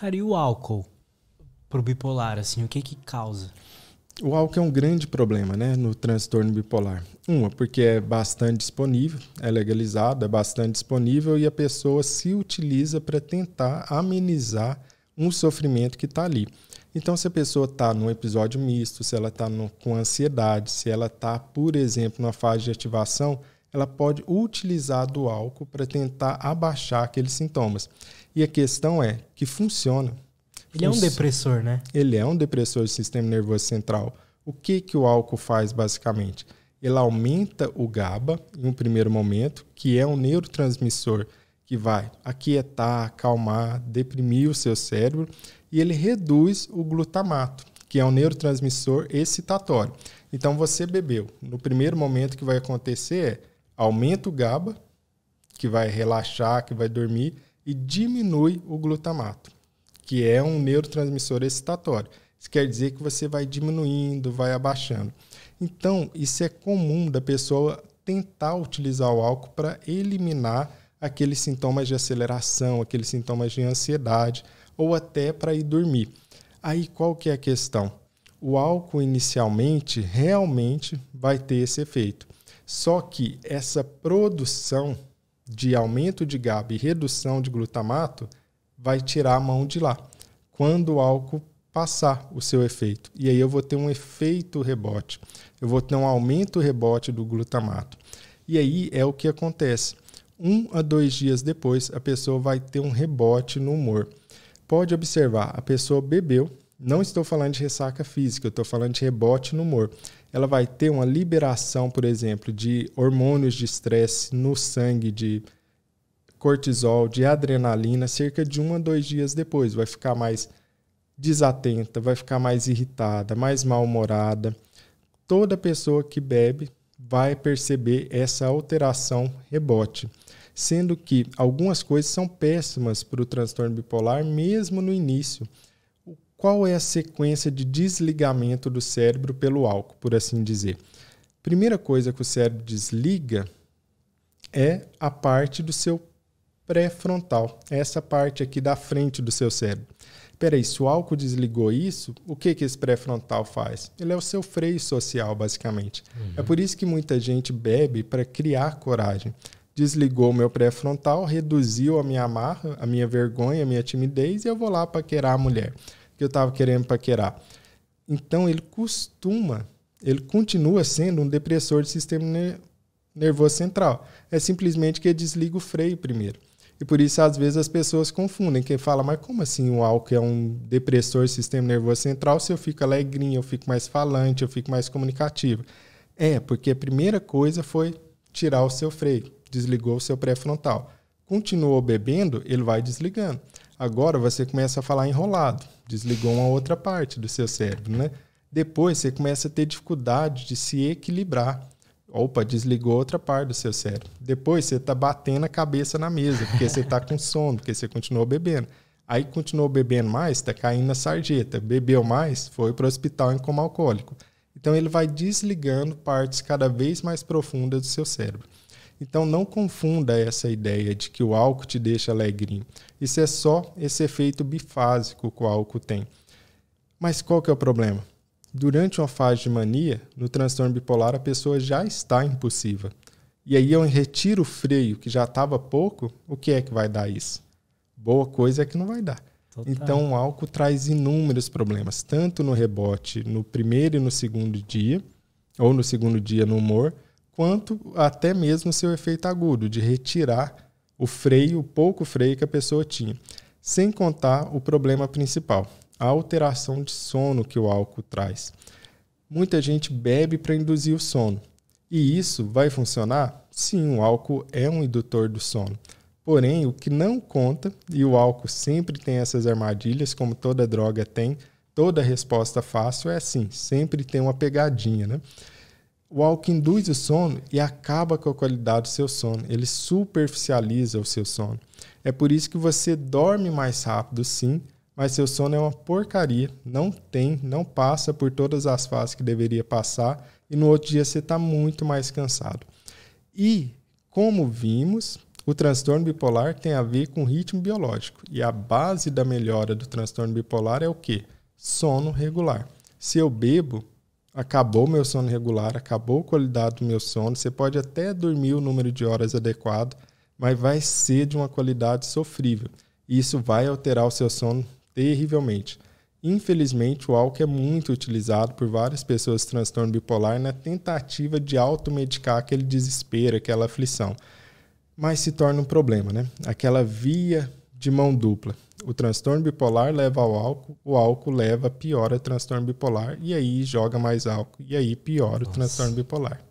Cara, e o álcool pro bipolar, assim, o que que causa? O álcool é um grande problema, né, no transtorno bipolar. Uma, porque é bastante disponível, é legalizado, é bastante disponível e a pessoa se utiliza para tentar amenizar um sofrimento que está ali. Então, se a pessoa está num episódio misto, se ela está com ansiedade, se ela está, por exemplo, numa fase de ativação, ela pode utilizar do álcool para tentar abaixar aqueles sintomas. E a questão é que funciona. Ele Fun é um depressor, né? Ele é um depressor do sistema nervoso central. O que, que o álcool faz, basicamente? Ele aumenta o GABA em um primeiro momento, que é um neurotransmissor que vai aquietar, acalmar, deprimir o seu cérebro, e ele reduz o glutamato, que é um neurotransmissor excitatório. Então você bebeu. No primeiro momento que vai acontecer é aumenta o GABA, que vai relaxar, que vai dormir, e diminui o glutamato, que é um neurotransmissor excitatório. Isso quer dizer que você vai diminuindo, vai abaixando. Então, isso é comum da pessoa tentar utilizar o álcool para eliminar aqueles sintomas de aceleração, aqueles sintomas de ansiedade ou até para ir dormir. Aí qual que é a questão? O álcool inicialmente realmente vai ter esse efeito. Só que essa produção de aumento de GABA e redução de glutamato vai tirar a mão de lá quando o álcool passar o seu efeito. E aí eu vou ter um efeito rebote. Eu vou ter um aumento rebote do glutamato. E aí é o que acontece. Um a dois dias depois, a pessoa vai ter um rebote no humor. Pode observar, a pessoa bebeu, não estou falando de ressaca física, eu estou falando de rebote no humor. Ela vai ter uma liberação, por exemplo, de hormônios de estresse no sangue, de cortisol, de adrenalina, cerca de um a dois dias depois. Vai ficar mais desatenta, vai ficar mais irritada, mais mal-humorada. Toda pessoa que bebe vai perceber essa alteração rebote, sendo que algumas coisas são péssimas para o transtorno bipolar, mesmo no início qual é a sequência de desligamento do cérebro pelo álcool, por assim dizer? Primeira coisa que o cérebro desliga é a parte do seu pré-frontal, essa parte aqui da frente do seu cérebro. Peraí, se o álcool desligou isso, o que, que esse pré-frontal faz? Ele é o seu freio social, basicamente. Uhum. É por isso que muita gente bebe para criar coragem. Desligou o meu pré-frontal, reduziu a minha amarra, a minha vergonha, a minha timidez e eu vou lá paquerar a mulher que eu estava querendo paquerar. Então ele costuma, ele continua sendo um depressor do sistema nervoso central. É simplesmente que ele desliga o freio primeiro. E por isso, às vezes, as pessoas confundem, que fala, mas como assim o álcool é um depressor do sistema nervoso central se eu fico alegrinho, eu fico mais falante, eu fico mais comunicativo? É, porque a primeira coisa foi tirar o seu freio, desligou o seu pré-frontal. Continuou bebendo, ele vai desligando. Agora você começa a falar enrolado, desligou uma outra parte do seu cérebro, né? Depois você começa a ter dificuldade de se equilibrar. Opa, desligou outra parte do seu cérebro. Depois você está batendo a cabeça na mesa, porque você está com sono, porque você continuou bebendo. Aí continuou bebendo mais, está caindo na sarjeta. Bebeu mais, foi para o hospital em coma alcoólico. Então ele vai desligando partes cada vez mais profundas do seu cérebro. Então não confunda essa ideia de que o álcool te deixa alegrinho. Isso é só esse efeito bifásico que o álcool tem. Mas qual que é o problema? Durante uma fase de mania, no transtorno bipolar, a pessoa já está impulsiva. E aí eu retiro o freio que já estava pouco, o que é que vai dar isso? Boa coisa é que não vai dar. Total. Então o álcool traz inúmeros problemas, tanto no rebote, no primeiro e no segundo dia, ou no segundo dia no humor, quanto até mesmo seu efeito agudo, de retirar o freio, o pouco freio que a pessoa tinha. Sem contar o problema principal, a alteração de sono que o álcool traz. Muita gente bebe para induzir o sono. E isso vai funcionar? Sim, o álcool é um indutor do sono. Porém, o que não conta, e o álcool sempre tem essas armadilhas, como toda droga tem, toda resposta fácil é assim, sempre tem uma pegadinha, né? O álcool induz o sono e acaba com a qualidade do seu sono. Ele superficializa o seu sono. É por isso que você dorme mais rápido, sim, mas seu sono é uma porcaria. Não tem, não passa por todas as fases que deveria passar e no outro dia você está muito mais cansado. E, como vimos, o transtorno bipolar tem a ver com ritmo biológico e a base da melhora do transtorno bipolar é o quê? Sono regular. Se eu bebo, acabou meu sono regular, acabou a qualidade do meu sono. Você pode até dormir o número de horas adequado, mas vai ser de uma qualidade sofrível. E isso vai alterar o seu sono terrivelmente. Infelizmente, o álcool é muito utilizado por várias pessoas com transtorno bipolar na tentativa de automedicar aquele desespero, aquela aflição. Mas se torna um problema, né? Aquela via de mão dupla. O transtorno bipolar leva ao álcool, o álcool leva, piora o transtorno bipolar, e aí joga mais álcool, e aí piora Nossa. o transtorno bipolar.